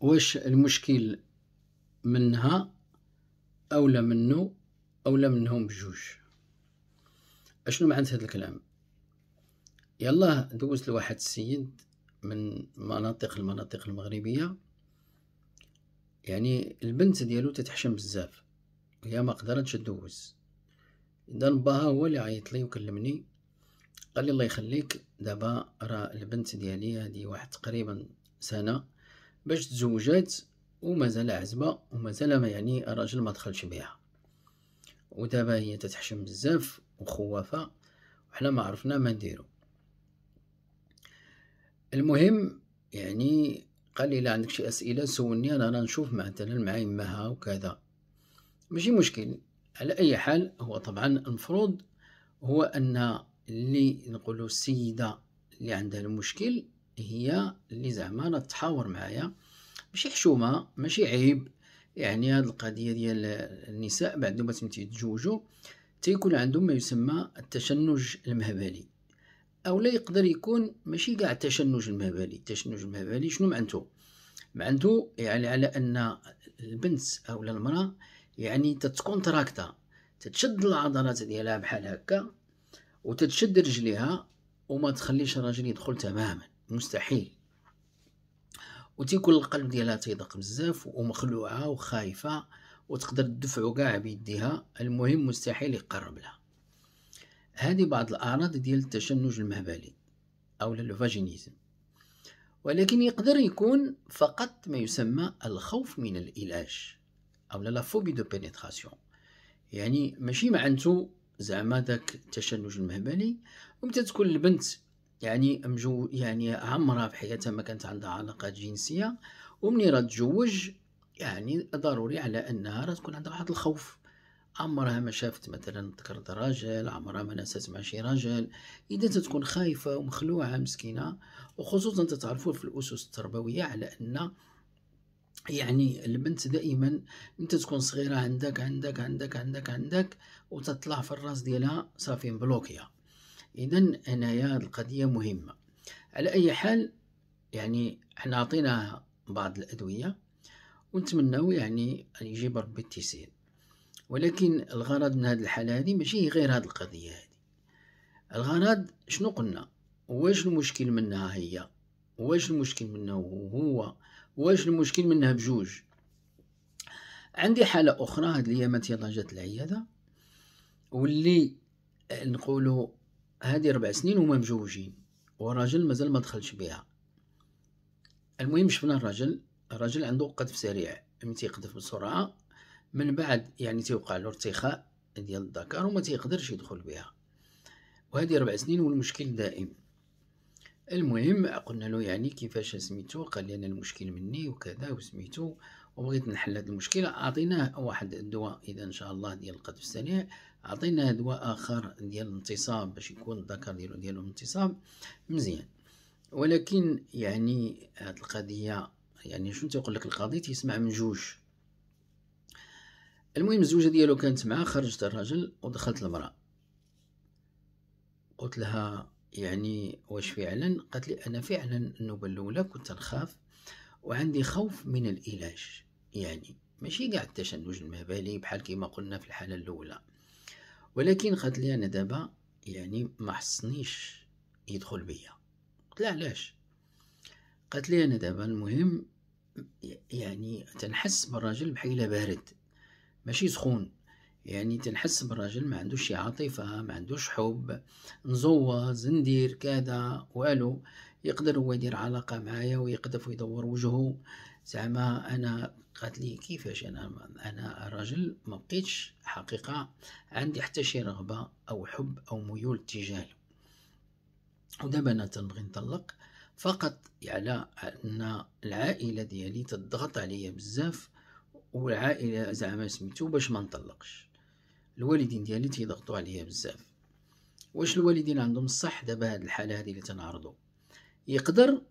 واش المشكل منها اولا منو اولا منهم بجوج اشنو معنى هذا الكلام يلا دوز لواحد السيد من مناطق المناطق المغربيه يعني البنت ديالو تتحشم بزاف هي ما قدرتش تدوز اذا باها هو اللي عيط لي وكلمني قال لي الله يخليك دابا راه البنت ديالي هذه واحد تقريبا سنه باش تزوجات ومازال عزبة ومازال ما يعني الراجل ما دخلش بها ودابا هي تتحشم بزاف وخوافة وحنا ما عرفنا ما نديرو المهم يعني قال لي لا عندك شي اسئله سولني انا راه نشوف مثلا مع يماها وكذا ماشي مشكل على اي حال هو طبعا المفروض هو ان اللي نقولوا السيده اللي عندها المشكل هي اللي زعما تحاور معايا ماشي حشومه ماشي عيب يعني هاد القضيه ديال النساء بعد ما تيتزوجوا تيكون عندهم ما يسمى التشنج المهبلي او لا يقدر يكون ماشي كاع التشنج المهبلي التشنج المهبلي شنو معناته معناته يعني على ان البنت او المراه يعني تتكونتراكتا تتشد العضلات ديالها بحال هكا وتتشد رجليها وما تخليش الراجل يدخل تماما مستحيل وتيكون القلب ديالها تيضق بزاف ومخلوعه وخايفه وتقدر تدفعو كاع بيديها المهم مستحيل يقرب لها هذه بعض الاعراض ديال التشنج المهبلي او الفاجينيزم ولكن يقدر يكون فقط ما يسمى الخوف من العلاج او لا فوبي دو بينيتراسيون يعني ماشي معنتو زعما داك التشنج المهبلي ومتى تكون البنت يعني مجو يعني عمرها في حياتها ما كانت عندها علاقات جنسيه ومني راه تزوج يعني ضروري على انها راه تكون عندها واحد الخوف عمرها ما شافت مثلا تكرد راجل عمرها ما نسات مع شي راجل اذا تتكون خايفه ومخلوعه مسكينه وخصوصا تتعرفوا في الاسس التربويه على ان يعني البنت دائما انت تكون صغيره عندك عندك عندك عندك عندك وتطلع في الراس ديالها صافي مبلوكيه إذا أنايا القضية مهمة على أي حال يعني حنا عطيناها بعض الأدوية ونتمناو يعني ان يجيب ربي التيسير ولكن الغرض من هذه الحالة هذه ماشي غير هذه القضية هذه الغرض شنو قلنا واش المشكل منها هي واش المشكل منه هو واش المشكل منها بجوج عندي حالة أخرى هاد الايامات يلا جات العيادة واللي نقولوا هذه ربع سنين وهما مجوجين والراجل مازال ما دخلش بها المهم شفنا الراجل الراجل عنده قذف سريع ملي تيقذف بسرعه من بعد يعني تيوقع له ارتخاء ديال الذكر وما تيقدرش يدخل بها وهذه ربع سنين والمشكل دائم المهم قلنا له يعني كيفاش سميتو قال لي انا المشكل مني وكذا وسميتو وبغيت نحل هذه المشكله اعطيناه واحد الدواء اذا ان شاء الله ديال القذف السريع عطينا دواء اخر ديال الانتصاب باش يكون الذكر ديالو ديالو انتصاب مزيان ولكن يعني هاد القضيه يعني شنو تيقول لك القاضي تيسمع من جوج المهم الزوجه ديالو كانت معاه خرجت الرجل ودخلت المراه قلت لها يعني واش فعلا قالت لي انا فعلا النوبه الاولى كنت نخاف وعندي خوف من العلاج يعني ماشي كاع التشنج المهبلي بحال كيما قلنا في الحاله الاولى ولكن قالت لي انا دابا يعني ما حسنيش يدخل بيا قلت لها علاش قالت لي انا دابا المهم يعني تنحس بالراجل بحال بارد ماشي سخون يعني تنحس بالراجل ما عندوش شي عاطفه ما عندوش حب نزوز ندير كذا والو يقدر هو يدير علاقه معايا ويقذف ويدور وجهه زعما انا قالت لي كيفاش انا انا راجل ما بقيتش حقيقه عندي حتى شي رغبه او حب او ميول تجاه ودابا انا تنبغي نطلق فقط على ان العائله ديالي تضغط عليا بزاف والعائله زعما سميتو باش ما نطلقش الوالدين ديالي تيضغطوا عليا بزاف واش الوالدين عندهم الصح دابا هاد الحاله هادي اللي تنعرضو يقدر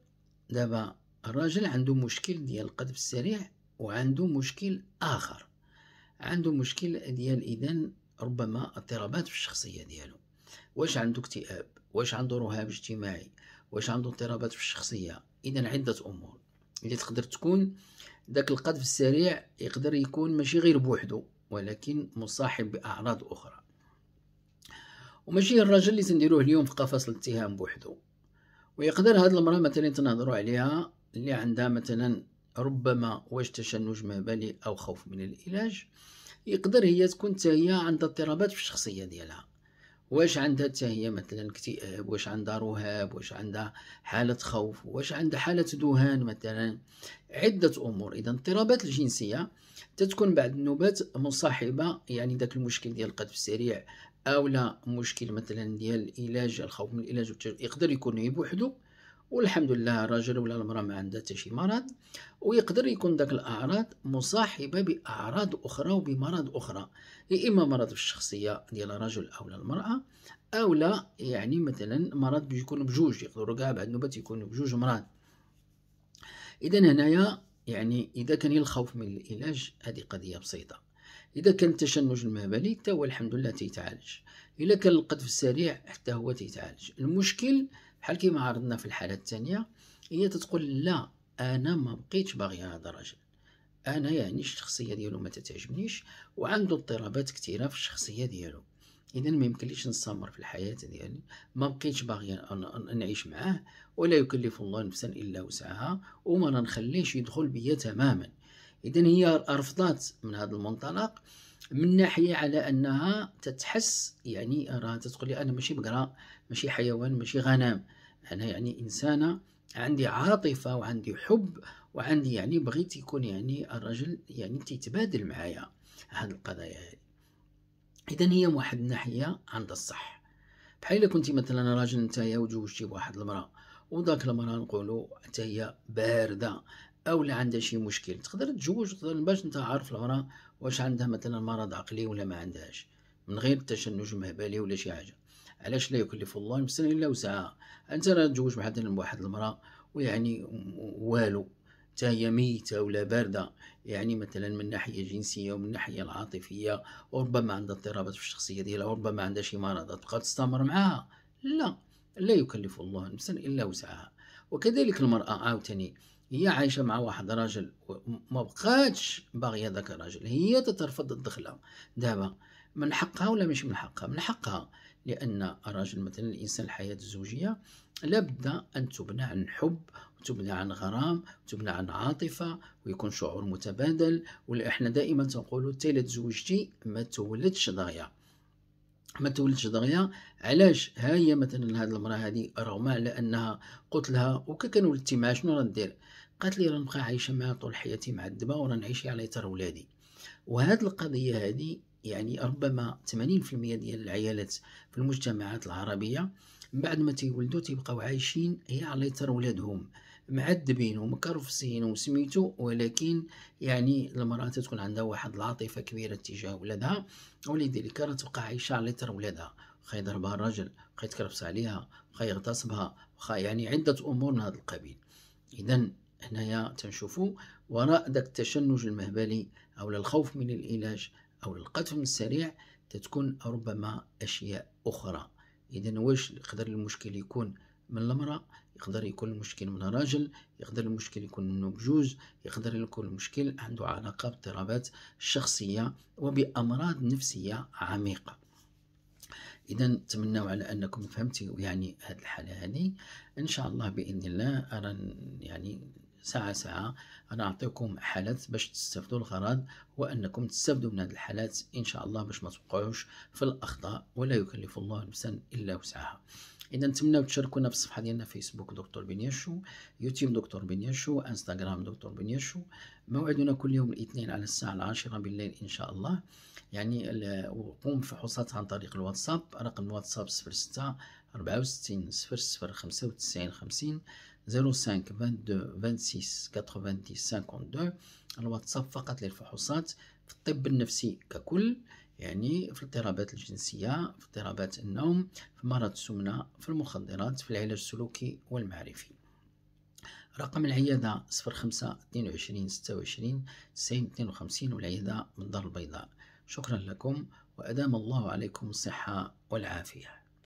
دابا الراجل عنده مشكل ديال القذف السريع وعنده مشكل آخر عنده مشكل ديال إذن ربما اضطرابات في الشخصية ديالو واش عنده اكتئاب واش عنده رهاب اجتماعي واش عنده اضطرابات في الشخصية إذا عدة أمور اللي تقدر تكون داك القذف السريع يقدر يكون ماشي غير بوحدو ولكن مصاحب بأعراض أخرى وماشي الراجل اللي تنديروه اليوم في قفص الاتهام بوحدو ويقدر هاد المرأة مثلا تنهضروا عليها اللي عندها مثلا ربما واش تشنج مهبلي أو خوف من العلاج يقدر هي تكون هي عندها اضطرابات في الشخصية ديالها واش عندها هي مثلا اكتئاب واش عندها رهاب واش عندها حالة خوف واش عندها حالة دهان مثلا عدة أمور إذا اضطرابات الجنسية تتكون بعد النوبات مصاحبة يعني داك المشكل ديال القذف السريع اولا مشكل مثلا ديال العلاج الخوف من العلاج يقدر يكون بوحدو والحمد لله الرجل ولا المرأة ما عندها حتى شي مرض ويقدر يكون داك الأعراض مصاحبة بأعراض أخرى وبمرض أخرى يا إما مرض في الشخصية ديال الرجل أو المرأة أو لا يعني مثلا مرض يكون بجوج يقدروا كاع بعد نوبات يكون بجوج مرض إذا هنايا يعني إذا كان الخوف من العلاج هذه قضية بسيطة إذا كان التشنج المهبلي حتى هو الحمد لله تيتعالج إذا كان القذف السريع حتى هو تيتعالج المشكل بحال كيما عرضنا في الحالة الثانية هي تتقول لا أنا ما بقيتش باغي هذا الرجل أنا يعني الشخصية ديالو ما تتعجبنيش وعنده اضطرابات كثيرة في الشخصية ديالو اذا ما يمكنليش نستمر في الحياه ديالي ما بقيتش باغي نعيش معاه ولا يكلف الله نفسا الا وسعها وما نخليش يدخل بيا تماما اذا هي رفضات من هذا المنطلق من ناحيه على انها تتحس يعني راه تقول لي انا ماشي بقره ماشي حيوان ماشي غنم أنا يعني إنسانة عندي عاطفة وعندي حب وعندي يعني بغيت يكون يعني الرجل يعني تيتبادل معايا هاد القضايا هذه إذا هي من واحد الناحية عند الصح بحال كنتي مثلا راجل نتايا وتزوجتي بواحد المرأة وداك المرأة نقولو حتى هي باردة او لا عندها شي مشكل تقدر تزوج تقدر باش انت عارف المراه واش عندها مثلا مرض عقلي ولا ما عندهاش من غير تشنج مهبلي ولا شي حاجه علاش لا يكلف الله نفسا الا وسعها انت راه نتزوج مع واحد المراه ويعني والو حتى هي ميتة ولا باردة يعني مثلا من ناحية جنسية ومن ناحية العاطفية وربما عندها اضطرابات في الشخصية ديالها وربما عندها شي مرض تبقى تستمر معها لا لا يكلف الله نفسا إلا وسعها وكذلك المرأة عاوتاني هي عايشة مع واحد راجل ما بقاتش باغية ذاك الراجل هي تترفض الدخلة دابا من حقها ولا ماشي من حقها من حقها لأن الرجل مثلا الإنسان الحياة الزوجية لابد أن تبنى عن حب وتبنى عن غرام وتبنى عن عاطفة ويكون شعور متبادل وإحنا دائما تنقولوا تيلا تزوجتي ما تولدش ضايع ما تولدش ضغية علاش ها هي مثلا هاد المراه هادي رغم على انها قلت لها وكا كان ولدتي معها شنو غندير قالت لي راه عايشه معها طول حياتي الدبا وراه نعيش على يتر ولادي وهاد القضيه هادي يعني ربما 80% ديال العيالات في المجتمعات العربية من بعد ما تيولدوا تيبقاو عايشين هي على ليتر ولادهم معذبين ومكرفسين وسميتو ولكن يعني المرأة تكون عندها واحد العاطفة كبيرة تجاه ولادها ولذلك راه تبقى عايشة على ليتر ولادها واخا يضربها الرجل واخا يتكرفس عليها واخا يغتصبها واخا يعني عدة أمور من هذا القبيل إذا هنايا تنشوفوا وراء داك التشنج المهبلي أو الخوف من العلاج أو للقطف السريع تتكون ربما أشياء أخرى إذا واش يقدر المشكل يكون من المرأة يقدر يكون المشكل من الراجل يقدر المشكل يكون من بجوج يقدر يكون المشكل عنده علاقة باضطرابات شخصية وبأمراض نفسية عميقة إذا نتمنى على أنكم فهمتوا يعني هذه الحالة هذه إن شاء الله بإذن الله أرى يعني ساعة ساعة أنا أعطيكم حالات باش تستفدوا الغرض وأنكم تستفدوا من هذه الحالات إن شاء الله باش ما توقعوش في الأخطاء ولا يكلف الله نفسا إلا وسعها إذا نتمناو تشاركونا في الصفحة ديالنا فيسبوك دكتور بنياشو يوتيوب دكتور بنياشو انستغرام دكتور بنياشو موعدنا كل يوم الاثنين على الساعة العاشرة بالليل إن شاء الله يعني وقوم فحوصات عن طريق الواتساب رقم الواتساب 06 64 00 95 50 05 22 26 90 52 الواتساب فقط للفحوصات في الطب النفسي ككل يعني في الاضطرابات الجنسية في اضطرابات النوم في مرض السمنة في المخدرات في العلاج السلوكي والمعرفي رقم العيادة 05 22 26 90 52 والعيادة من دار البيضاء شكرا لكم وأدام الله عليكم الصحة والعافية